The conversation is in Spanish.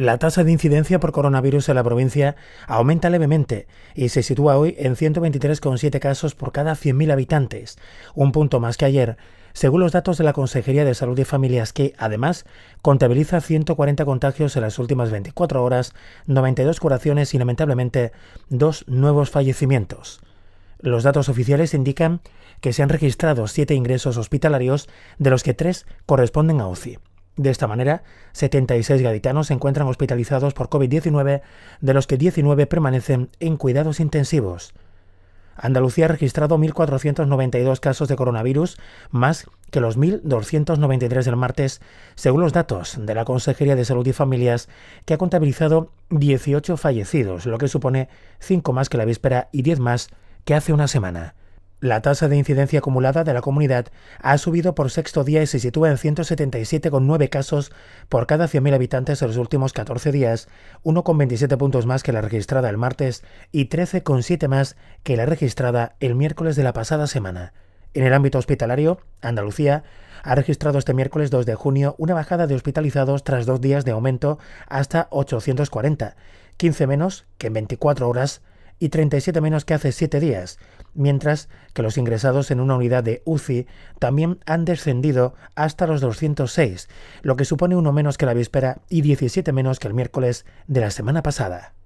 La tasa de incidencia por coronavirus en la provincia aumenta levemente y se sitúa hoy en 123,7 casos por cada 100.000 habitantes, un punto más que ayer, según los datos de la Consejería de Salud y Familias, que además contabiliza 140 contagios en las últimas 24 horas, 92 curaciones y lamentablemente dos nuevos fallecimientos. Los datos oficiales indican que se han registrado siete ingresos hospitalarios, de los que tres corresponden a Oci. De esta manera, 76 gaditanos se encuentran hospitalizados por COVID-19, de los que 19 permanecen en cuidados intensivos. Andalucía ha registrado 1.492 casos de coronavirus, más que los 1.293 del martes, según los datos de la Consejería de Salud y Familias, que ha contabilizado 18 fallecidos, lo que supone 5 más que la víspera y 10 más que hace una semana. La tasa de incidencia acumulada de la comunidad ha subido por sexto día y se sitúa en 177,9 casos por cada 100.000 habitantes en los últimos 14 días, 1,27 puntos más que la registrada el martes y 13,7 más que la registrada el miércoles de la pasada semana. En el ámbito hospitalario, Andalucía ha registrado este miércoles 2 de junio una bajada de hospitalizados tras dos días de aumento hasta 840, 15 menos que en 24 horas y 37 menos que hace 7 días, mientras que los ingresados en una unidad de UCI también han descendido hasta los 206, lo que supone uno menos que la víspera y 17 menos que el miércoles de la semana pasada.